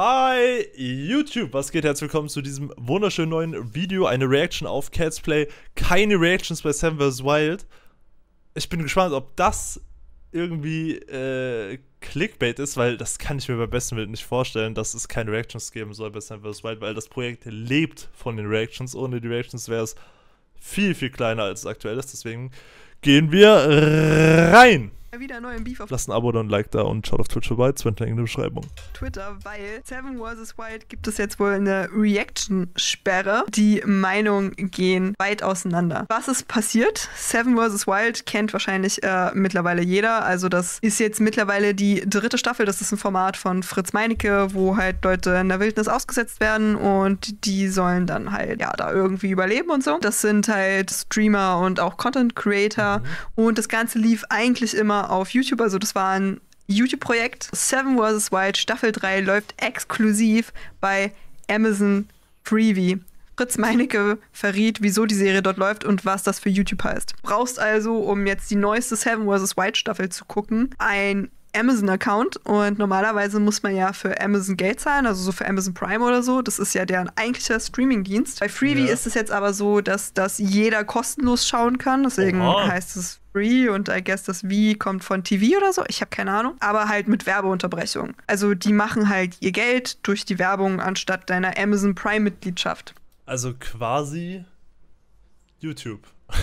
Hi YouTube, was geht? Herzlich willkommen zu diesem wunderschönen neuen Video, eine Reaction auf Cats Play. Keine Reactions bei Sam vs. Wild. Ich bin gespannt, ob das irgendwie äh, Clickbait ist, weil das kann ich mir bei besten Willen nicht vorstellen, dass es keine Reactions geben soll bei Sam vs. Wild, weil das Projekt lebt von den Reactions. Ohne die Reactions wäre es viel, viel kleiner als es aktuell ist. Deswegen gehen wir rein. Wieder neu Beef auf. Lasst ein Abo, dann ein Like da und schaut auf Twitch vorbei. Sven in der Beschreibung. Twitter, weil Seven vs. Wild gibt es jetzt wohl eine Reaction-Sperre. Die Meinungen gehen weit auseinander. Was ist passiert? Seven vs. Wild kennt wahrscheinlich äh, mittlerweile jeder. Also, das ist jetzt mittlerweile die dritte Staffel. Das ist ein Format von Fritz Meinecke, wo halt Leute in der Wildnis ausgesetzt werden und die sollen dann halt, ja, da irgendwie überleben und so. Das sind halt Streamer und auch Content-Creator. Mhm. Und das Ganze lief eigentlich immer auf YouTube. Also das war ein YouTube-Projekt. Seven vs. Wild Staffel 3 läuft exklusiv bei Amazon Freebie. Fritz Meinecke verriet, wieso die Serie dort läuft und was das für YouTube heißt. Brauchst also, um jetzt die neueste Seven vs. Wild Staffel zu gucken, ein Amazon-Account und normalerweise muss man ja für Amazon Geld zahlen, also so für Amazon Prime oder so. Das ist ja deren eigentlicher Streaming-Dienst. Bei Freebie ja. ist es jetzt aber so, dass das jeder kostenlos schauen kann. Deswegen Oha. heißt es free und I guess das Wie kommt von TV oder so. Ich habe keine Ahnung. Aber halt mit Werbeunterbrechung. Also die machen halt ihr Geld durch die Werbung anstatt deiner Amazon Prime-Mitgliedschaft. Also quasi YouTube.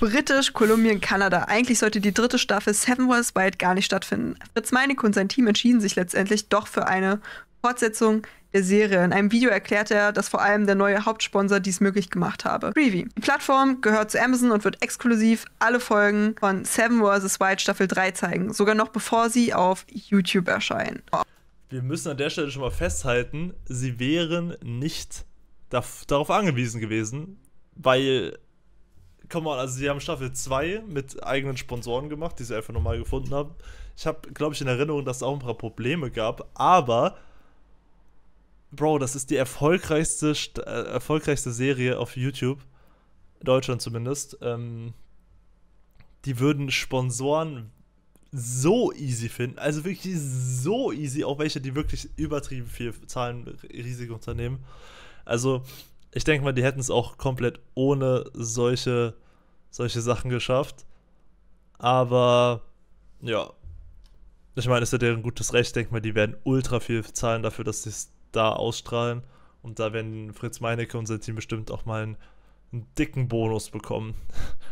Britisch, Kolumbien, Kanada. Eigentlich sollte die dritte Staffel Seven Worlds Wide gar nicht stattfinden. Fritz Meinecke und sein Team entschieden sich letztendlich doch für eine Fortsetzung der Serie. In einem Video erklärt er, dass vor allem der neue Hauptsponsor dies möglich gemacht habe. Freevee. Die Plattform gehört zu Amazon und wird exklusiv alle Folgen von Seven vs. White Staffel 3 zeigen, sogar noch bevor sie auf YouTube erscheinen. Oh. Wir müssen an der Stelle schon mal festhalten, sie wären nicht darauf angewiesen gewesen, weil Komm mal, also sie haben Staffel 2 mit eigenen Sponsoren gemacht, die sie einfach nochmal gefunden haben. Ich habe, glaube ich, in Erinnerung, dass es auch ein paar Probleme gab, aber Bro, das ist die erfolgreichste, St äh, erfolgreichste Serie auf YouTube. Deutschland zumindest. Ähm, die würden Sponsoren so easy finden. Also wirklich so easy, auch welche, die wirklich übertrieben viel zahlen, riesige Unternehmen. Also, ich denke mal, die hätten es auch komplett ohne solche, solche Sachen geschafft. Aber ja. Ich meine, ist ja deren gutes Recht, ich denke mal, die werden ultra viel zahlen dafür, dass sie es da ausstrahlen. Und da werden Fritz Meinecke und sein Team bestimmt auch mal einen, einen dicken Bonus bekommen.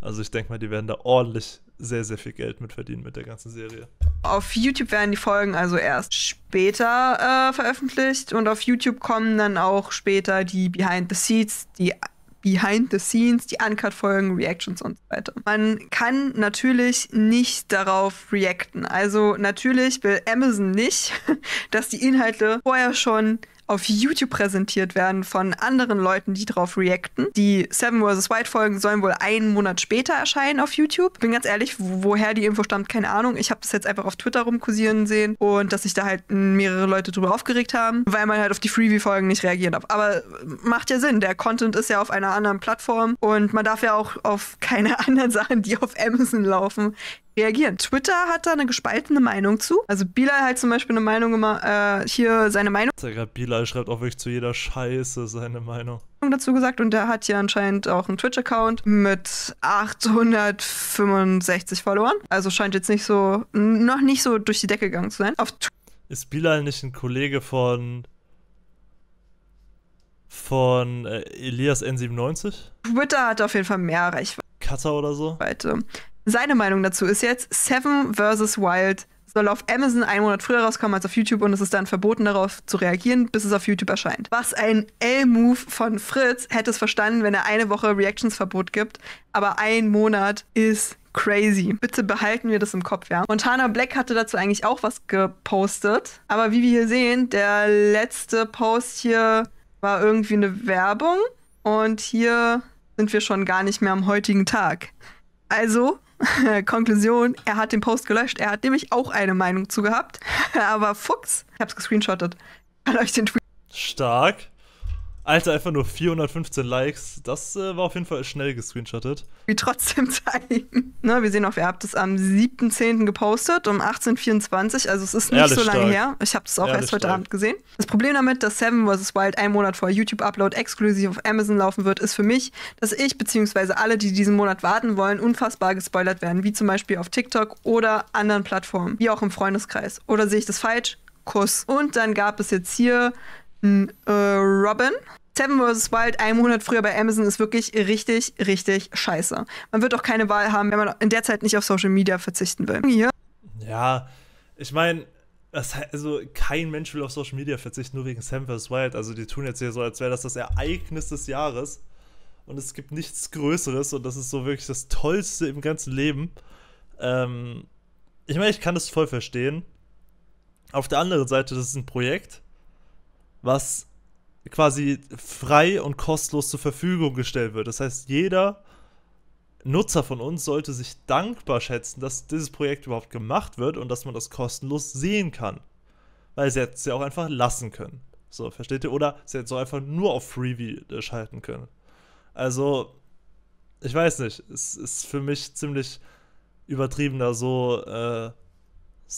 Also ich denke mal, die werden da ordentlich sehr, sehr viel Geld mit verdienen mit der ganzen Serie. Auf YouTube werden die Folgen also erst später äh, veröffentlicht und auf YouTube kommen dann auch später die Behind the Seeds, die Behind the Scenes, die Uncut-Folgen, Reactions und so weiter. Man kann natürlich nicht darauf reacten. Also natürlich will Amazon nicht, dass die Inhalte vorher schon auf YouTube präsentiert werden von anderen Leuten, die drauf reacten. Die Seven vs. White Folgen sollen wohl einen Monat später erscheinen auf YouTube. Bin ganz ehrlich, woher die Info stammt, keine Ahnung. Ich habe das jetzt einfach auf Twitter rumkursieren sehen und dass sich da halt mehrere Leute drüber aufgeregt haben, weil man halt auf die Freebie-Folgen nicht reagiert hat. Aber macht ja Sinn. Der Content ist ja auf einer anderen Plattform und man darf ja auch auf keine anderen Sachen, die auf Amazon laufen, reagieren. Twitter hat da eine gespaltene Meinung zu. Also Bilal hat zum Beispiel eine Meinung immer, äh, hier seine Meinung. Ja gerade Bilal schreibt auch wirklich zu jeder Scheiße seine Meinung dazu gesagt und der hat ja anscheinend auch einen Twitch-Account mit 865 Followern. Also scheint jetzt nicht so, noch nicht so durch die Decke gegangen zu sein. Auf ist Bilal nicht ein Kollege von von äh, Elias N97? Twitter hat auf jeden Fall mehr Reichweite. Cutter oder so? Weite. Seine Meinung dazu ist jetzt, Seven vs. Wild soll auf Amazon einen Monat früher rauskommen als auf YouTube und es ist dann verboten, darauf zu reagieren, bis es auf YouTube erscheint. Was ein L-Move von Fritz hätte es verstanden, wenn er eine Woche Reactions-Verbot gibt, aber ein Monat ist crazy. Bitte behalten wir das im Kopf, ja. Montana Black hatte dazu eigentlich auch was gepostet, aber wie wir hier sehen, der letzte Post hier war irgendwie eine Werbung und hier sind wir schon gar nicht mehr am heutigen Tag. Also Konklusion, er hat den Post gelöscht. Er hat nämlich auch eine Meinung zu gehabt. Aber Fuchs, ich hab's gescreenshottet. Kann euch den Tweet. Stark. Alter, einfach nur 415 Likes. Das äh, war auf jeden Fall schnell gescreenshottet. Wie trotzdem zeigen. ne, wir sehen auch, ihr habt es am 7.10. gepostet um 18.24 Also es ist nicht Ehrlich so lange stark. her. Ich habe es auch Ehrlich erst heute stark. Abend gesehen. Das Problem damit, dass Seven vs. Wild einen Monat vor YouTube-Upload exklusiv auf Amazon laufen wird, ist für mich, dass ich bzw. alle, die diesen Monat warten wollen, unfassbar gespoilert werden. Wie zum Beispiel auf TikTok oder anderen Plattformen. Wie auch im Freundeskreis. Oder sehe ich das falsch? Kuss. Und dann gab es jetzt hier hm, äh, Robin. Seven vs. Wild, einem Monat früher bei Amazon, ist wirklich richtig, richtig scheiße. Man wird auch keine Wahl haben, wenn man in der Zeit nicht auf Social Media verzichten will. Hier. Ja, ich meine, also kein Mensch will auf Social Media verzichten, nur wegen Seven vs. Wild. Also die tun jetzt hier so, als wäre das das Ereignis des Jahres. Und es gibt nichts Größeres und das ist so wirklich das Tollste im ganzen Leben. Ähm, ich meine, ich kann das voll verstehen. Auf der anderen Seite, das ist ein Projekt was quasi frei und kostenlos zur Verfügung gestellt wird. Das heißt, jeder Nutzer von uns sollte sich dankbar schätzen, dass dieses Projekt überhaupt gemacht wird und dass man das kostenlos sehen kann. Weil sie hätten es ja auch einfach lassen können. So, versteht ihr? Oder sie hätten es auch einfach nur auf Freebie äh, schalten können. Also, ich weiß nicht. Es ist für mich ziemlich übertrieben, da so äh,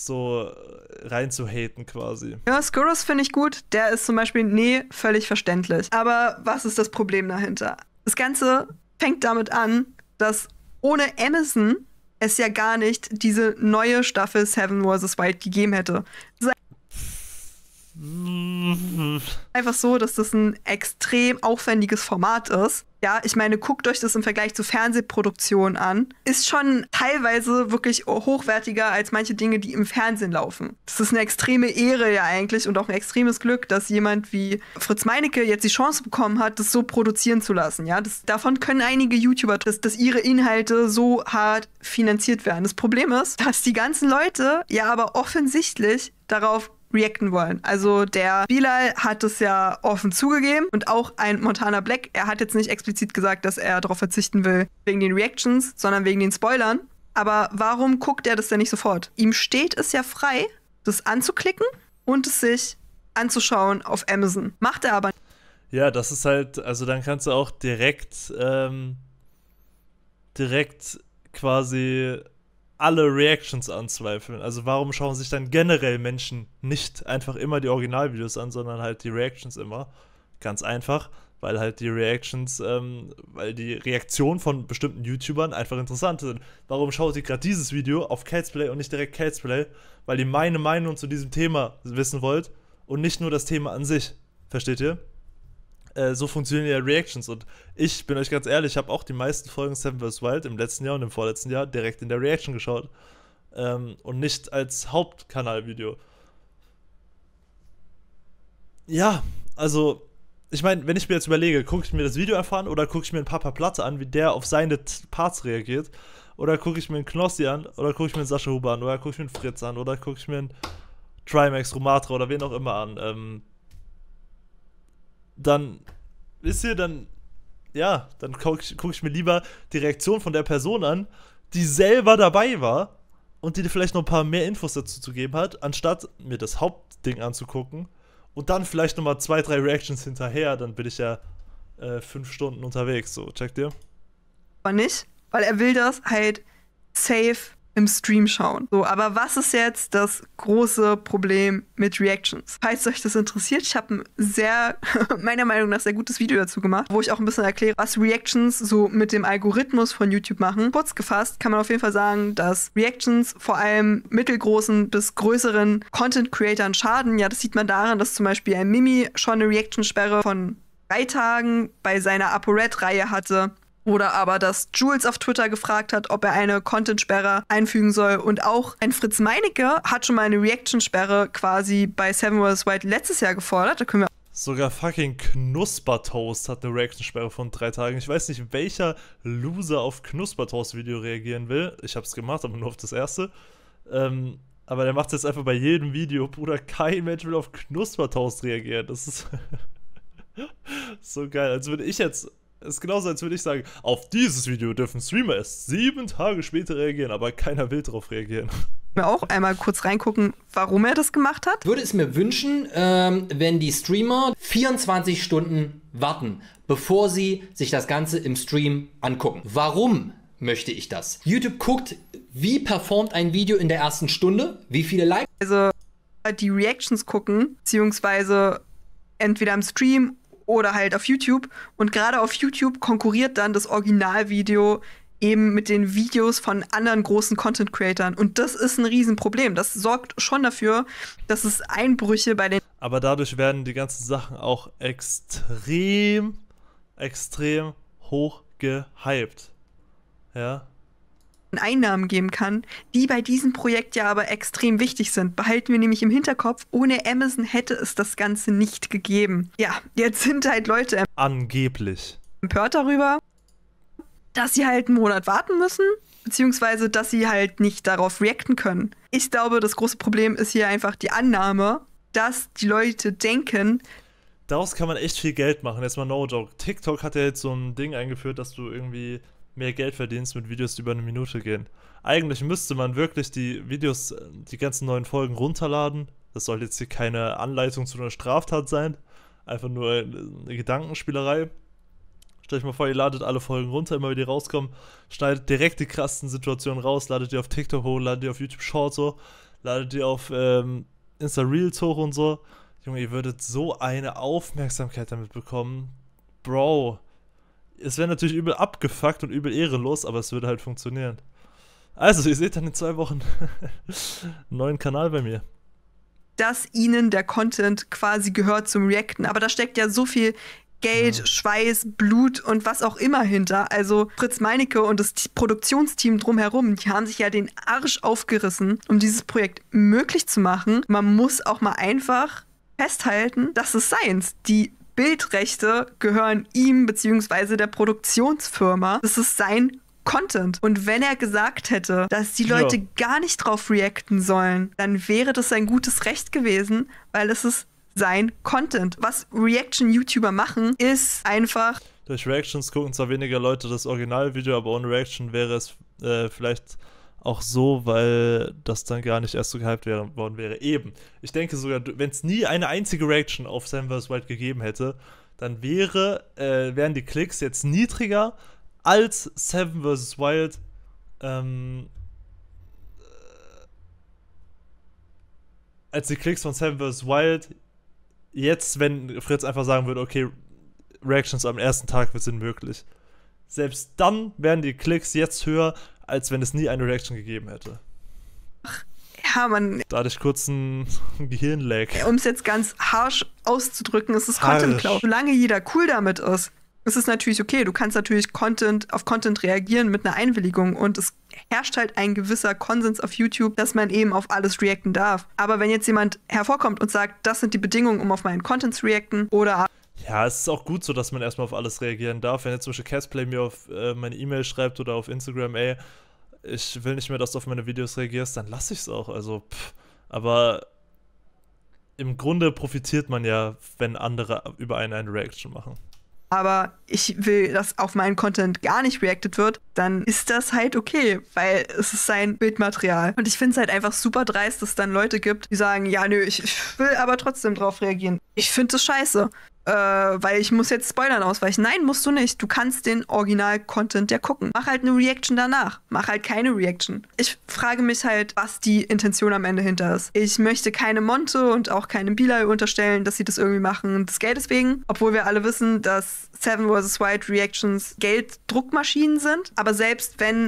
so äh, reinzuhaten quasi. Ja, Skurrus finde ich gut. Der ist zum Beispiel, nee, völlig verständlich. Aber was ist das Problem dahinter? Das Ganze fängt damit an, dass ohne Amazon es ja gar nicht diese neue Staffel Seven vs. Wild gegeben hätte. Einfach so, dass das ein extrem aufwendiges Format ist ja, ich meine, guckt euch das im Vergleich zu Fernsehproduktionen an. Ist schon teilweise wirklich hochwertiger als manche Dinge, die im Fernsehen laufen. Das ist eine extreme Ehre ja eigentlich und auch ein extremes Glück, dass jemand wie Fritz Meinecke jetzt die Chance bekommen hat, das so produzieren zu lassen. Ja, das, davon können einige YouTuber, dass, dass ihre Inhalte so hart finanziert werden. Das Problem ist, dass die ganzen Leute ja aber offensichtlich darauf reacten wollen. Also der Bilal hat es ja offen zugegeben und auch ein Montana Black, er hat jetzt nicht explizit gesagt, dass er darauf verzichten will wegen den Reactions, sondern wegen den Spoilern. Aber warum guckt er das denn nicht sofort? Ihm steht es ja frei, das anzuklicken und es sich anzuschauen auf Amazon. Macht er aber. Ja, das ist halt, also dann kannst du auch direkt, ähm, direkt quasi alle Reactions anzweifeln. Also warum schauen sich dann generell Menschen nicht einfach immer die Originalvideos an, sondern halt die Reactions immer? Ganz einfach, weil halt die Reactions, ähm, weil die Reaktionen von bestimmten YouTubern einfach interessant sind. Warum schaut ihr gerade dieses Video auf Catsplay und nicht direkt Catsplay? Weil ihr meine Meinung zu diesem Thema wissen wollt und nicht nur das Thema an sich. Versteht ihr? Äh, so funktionieren ja Reactions. Und ich bin euch ganz ehrlich, ich habe auch die meisten Folgen Seven vs. Wild im letzten Jahr und im vorletzten Jahr direkt in der Reaction geschaut. Ähm, und nicht als Hauptkanalvideo. Ja, also, ich meine, wenn ich mir jetzt überlege, gucke ich mir das Video erfahren oder gucke ich mir einen Papa Platte an, wie der auf seine Parts reagiert? Oder gucke ich mir einen Knossi an? Oder gucke ich mir einen Sascha Huber an? Oder gucke ich mir einen Fritz an? Oder gucke ich mir einen Trimax, Rumatra oder wen auch immer an? Ähm, dann, wisst ihr, dann, ja, dann gucke ich, guck ich mir lieber die Reaktion von der Person an, die selber dabei war und die dir vielleicht noch ein paar mehr Infos dazu zu geben hat, anstatt mir das Hauptding anzugucken und dann vielleicht nochmal zwei, drei Reactions hinterher, dann bin ich ja äh, fünf Stunden unterwegs, so, checkt ihr? Aber nicht, weil er will das halt safe im Stream schauen. So, aber was ist jetzt das große Problem mit Reactions? Falls euch das interessiert, ich habe ein sehr, meiner Meinung nach, sehr gutes Video dazu gemacht, wo ich auch ein bisschen erkläre, was Reactions so mit dem Algorithmus von YouTube machen. Kurz gefasst kann man auf jeden Fall sagen, dass Reactions vor allem mittelgroßen bis größeren Content-Creatern schaden. Ja, das sieht man daran, dass zum Beispiel ein Mimi schon eine Reaction-Sperre von drei Tagen bei seiner ApoRed-Reihe hatte oder aber, dass Jules auf Twitter gefragt hat, ob er eine Content-Sperre einfügen soll. Und auch ein Fritz Meinecke hat schon mal eine Reaction-Sperre quasi bei Seven Worlds White letztes Jahr gefordert. Da können wir Sogar fucking Knuspertoast hat eine Reaction-Sperre von drei Tagen. Ich weiß nicht, welcher Loser auf Knuspertoast-Video reagieren will. Ich hab's gemacht, aber nur auf das erste. Ähm, aber der macht jetzt einfach bei jedem Video. Bruder, kein Mensch will auf Knuspertoast reagieren. Das ist so geil. Als würde ich jetzt ist genauso, als würde ich sagen, auf dieses Video dürfen Streamer erst sieben Tage später reagieren, aber keiner will darauf reagieren. Mir auch einmal kurz reingucken, warum er das gemacht hat. Würde es mir wünschen, ähm, wenn die Streamer 24 Stunden warten, bevor sie sich das Ganze im Stream angucken. Warum möchte ich das? YouTube guckt, wie performt ein Video in der ersten Stunde, wie viele Likes. Also die Reactions gucken, beziehungsweise entweder im Stream oder halt auf YouTube. Und gerade auf YouTube konkurriert dann das Originalvideo eben mit den Videos von anderen großen Content-Creatern. Und das ist ein Riesenproblem. Das sorgt schon dafür, dass es Einbrüche bei den... Aber dadurch werden die ganzen Sachen auch extrem, extrem hoch gehypt. Ja. Einnahmen geben kann, die bei diesem Projekt ja aber extrem wichtig sind. Behalten wir nämlich im Hinterkopf, ohne Amazon hätte es das Ganze nicht gegeben. Ja, jetzt sind halt Leute angeblich empört darüber, dass sie halt einen Monat warten müssen, beziehungsweise dass sie halt nicht darauf reacten können. Ich glaube, das große Problem ist hier einfach die Annahme, dass die Leute denken, Daraus kann man echt viel Geld machen. Jetzt mal no joke. TikTok hat ja jetzt so ein Ding eingeführt, dass du irgendwie mehr Geld verdienst mit Videos, die über eine Minute gehen. Eigentlich müsste man wirklich die Videos, äh, die ganzen neuen Folgen runterladen. Das soll jetzt hier keine Anleitung zu einer Straftat sein. Einfach nur äh, eine Gedankenspielerei. Stellt euch mal vor, ihr ladet alle Folgen runter, immer wieder die rauskommen, schneidet direkt die krassen Situationen raus, ladet die auf TikTok hoch, ladet die auf YouTube Shorts hoch, ladet die auf ähm, Insta Reels hoch und so. Junge, ihr würdet so eine Aufmerksamkeit damit bekommen. Bro, es wäre natürlich übel abgefuckt und übel ehrenlos, aber es würde halt funktionieren. Also, ihr seht dann in zwei Wochen einen neuen Kanal bei mir. Dass ihnen der Content quasi gehört zum Reacten. Aber da steckt ja so viel Geld, ja. Schweiß, Blut und was auch immer hinter. Also Fritz Meinecke und das Produktionsteam drumherum, die haben sich ja den Arsch aufgerissen, um dieses Projekt möglich zu machen. Man muss auch mal einfach festhalten, dass es seins. Die Bildrechte gehören ihm bzw. der Produktionsfirma. Das ist sein Content. Und wenn er gesagt hätte, dass die Leute ja. gar nicht drauf reacten sollen, dann wäre das sein gutes Recht gewesen, weil es ist sein Content. Was Reaction-YouTuber machen, ist einfach. Durch Reactions gucken zwar weniger Leute das Originalvideo, aber ohne Reaction wäre es äh, vielleicht auch so, weil das dann gar nicht erst so gehypt wär, worden wäre. Eben. Ich denke sogar, wenn es nie eine einzige Reaction auf Sam vs. Wild gegeben hätte, dann wäre, äh, wären die Klicks jetzt niedriger als Seven vs. Wild ähm, äh, als die Klicks von Seven vs. Wild jetzt, wenn Fritz einfach sagen würde, okay, Reactions am ersten Tag sind möglich. Selbst dann wären die Klicks jetzt höher, als wenn es nie eine Reaction gegeben hätte. Ach, ja, man. Da hatte ich kurz einen Gehirnlag. Um es jetzt ganz harsh auszudrücken, ist es Content Cloud. Solange jeder cool damit ist, ist es natürlich okay. Du kannst natürlich Content auf Content reagieren mit einer Einwilligung und es herrscht halt ein gewisser Konsens auf YouTube, dass man eben auf alles reacten darf. Aber wenn jetzt jemand hervorkommt und sagt, das sind die Bedingungen, um auf meinen Content zu reacten oder ja, es ist auch gut so, dass man erstmal auf alles reagieren darf. Wenn jetzt zum Beispiel Casplay mir auf äh, meine E-Mail schreibt oder auf Instagram, ey, ich will nicht mehr, dass du auf meine Videos reagierst, dann lasse ich es auch. Also, pff. aber im Grunde profitiert man ja, wenn andere über einen eine Reaction machen. Aber ich will, dass auf meinen Content gar nicht reacted wird, dann ist das halt okay, weil es ist sein Bildmaterial. Und ich finde es halt einfach super dreist, dass es dann Leute gibt, die sagen, ja, nö, ich, ich will aber trotzdem drauf reagieren. Ich finde es scheiße äh, weil ich muss jetzt Spoilern ausweichen. Nein, musst du nicht. Du kannst den Original-Content ja gucken. Mach halt eine Reaction danach. Mach halt keine Reaction. Ich frage mich halt, was die Intention am Ende hinter ist. Ich möchte keine Monte und auch keine Bilal unterstellen, dass sie das irgendwie machen, das Geld deswegen. Obwohl wir alle wissen, dass Seven vs. White Reactions Gelddruckmaschinen sind. Aber selbst wenn...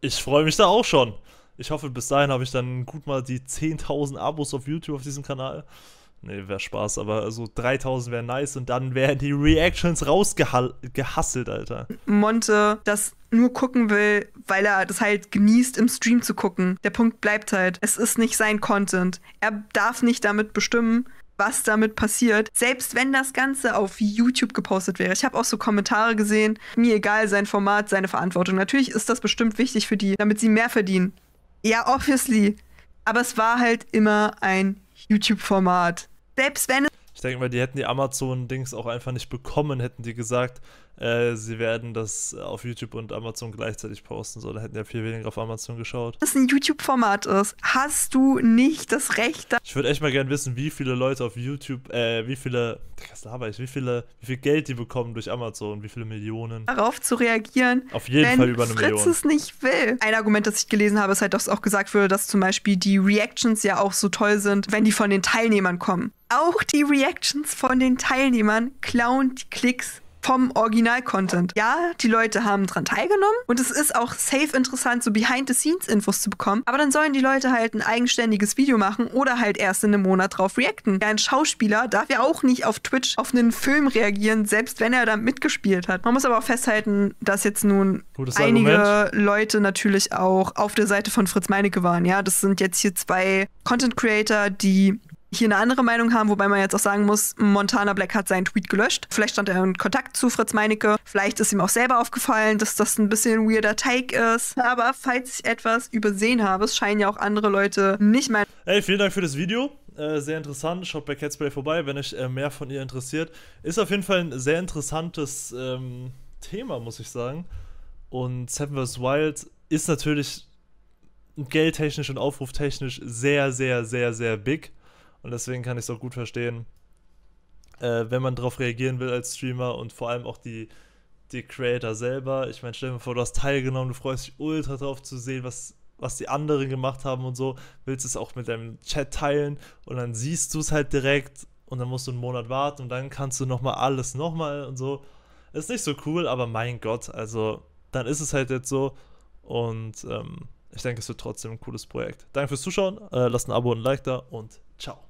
Ich freue mich da auch schon. Ich hoffe, bis dahin habe ich dann gut mal die 10.000 Abos auf YouTube auf diesem Kanal. Nee, wäre Spaß, aber so 3000 wäre nice und dann wären die Reactions rausgehasselt, Alter. Monte, das nur gucken will, weil er das halt genießt, im Stream zu gucken. Der Punkt bleibt halt, es ist nicht sein Content. Er darf nicht damit bestimmen, was damit passiert, selbst wenn das Ganze auf YouTube gepostet wäre. Ich habe auch so Kommentare gesehen, mir egal, sein Format, seine Verantwortung. Natürlich ist das bestimmt wichtig für die, damit sie mehr verdienen. Ja, obviously. Aber es war halt immer ein YouTube-Format. Selbst wenn Ich denke mal, die hätten die Amazon-Dings auch einfach nicht bekommen, hätten die gesagt, äh, sie werden das auf YouTube und Amazon gleichzeitig posten. So, da hätten ja viel weniger auf Amazon geschaut. Dass es ein YouTube-Format ist. Hast du nicht das Recht da Ich würde echt mal gerne wissen, wie viele Leute auf YouTube, äh, wie viele, was laber ich, wie viele, wie viel Geld die bekommen durch Amazon, wie viele Millionen. Darauf zu reagieren. Auf jeden wenn Fall über eine Fritz Million. es nicht will. Ein Argument, das ich gelesen habe, ist halt, dass auch gesagt wurde, dass zum Beispiel die Reactions ja auch so toll sind, wenn die von den Teilnehmern kommen. Auch die Reactions von den Teilnehmern klauen die Klicks vom Original-Content. Ja, die Leute haben dran teilgenommen und es ist auch safe interessant, so Behind-the-Scenes-Infos zu bekommen, aber dann sollen die Leute halt ein eigenständiges Video machen oder halt erst in einem Monat drauf reacten. ein Schauspieler darf ja auch nicht auf Twitch auf einen Film reagieren, selbst wenn er da mitgespielt hat. Man muss aber auch festhalten, dass jetzt nun Gutes einige Argument. Leute natürlich auch auf der Seite von Fritz Meinecke waren. Ja, das sind jetzt hier zwei Content-Creator, die hier eine andere Meinung haben, wobei man jetzt auch sagen muss, Montana Black hat seinen Tweet gelöscht. Vielleicht stand er in Kontakt zu Fritz Meinecke. Vielleicht ist ihm auch selber aufgefallen, dass das ein bisschen ein weirder Take ist. Aber falls ich etwas übersehen habe, es scheinen ja auch andere Leute nicht meinen. Hey, vielen Dank für das Video. Äh, sehr interessant. Schaut bei Catsplay vorbei, wenn euch äh, mehr von ihr interessiert. Ist auf jeden Fall ein sehr interessantes ähm, Thema, muss ich sagen. Und Seven vs. Wild ist natürlich geldtechnisch und aufruftechnisch sehr, sehr, sehr, sehr big. Und deswegen kann ich es auch gut verstehen, äh, wenn man darauf reagieren will als Streamer und vor allem auch die, die Creator selber. Ich meine, stell dir vor, du hast teilgenommen, du freust dich ultra drauf zu sehen, was, was die anderen gemacht haben und so. Willst es auch mit deinem Chat teilen und dann siehst du es halt direkt und dann musst du einen Monat warten und dann kannst du nochmal alles nochmal und so. Ist nicht so cool, aber mein Gott, also dann ist es halt jetzt so und ähm, ich denke, es wird trotzdem ein cooles Projekt. Danke fürs Zuschauen, äh, lasst ein Abo und ein Like da und ciao.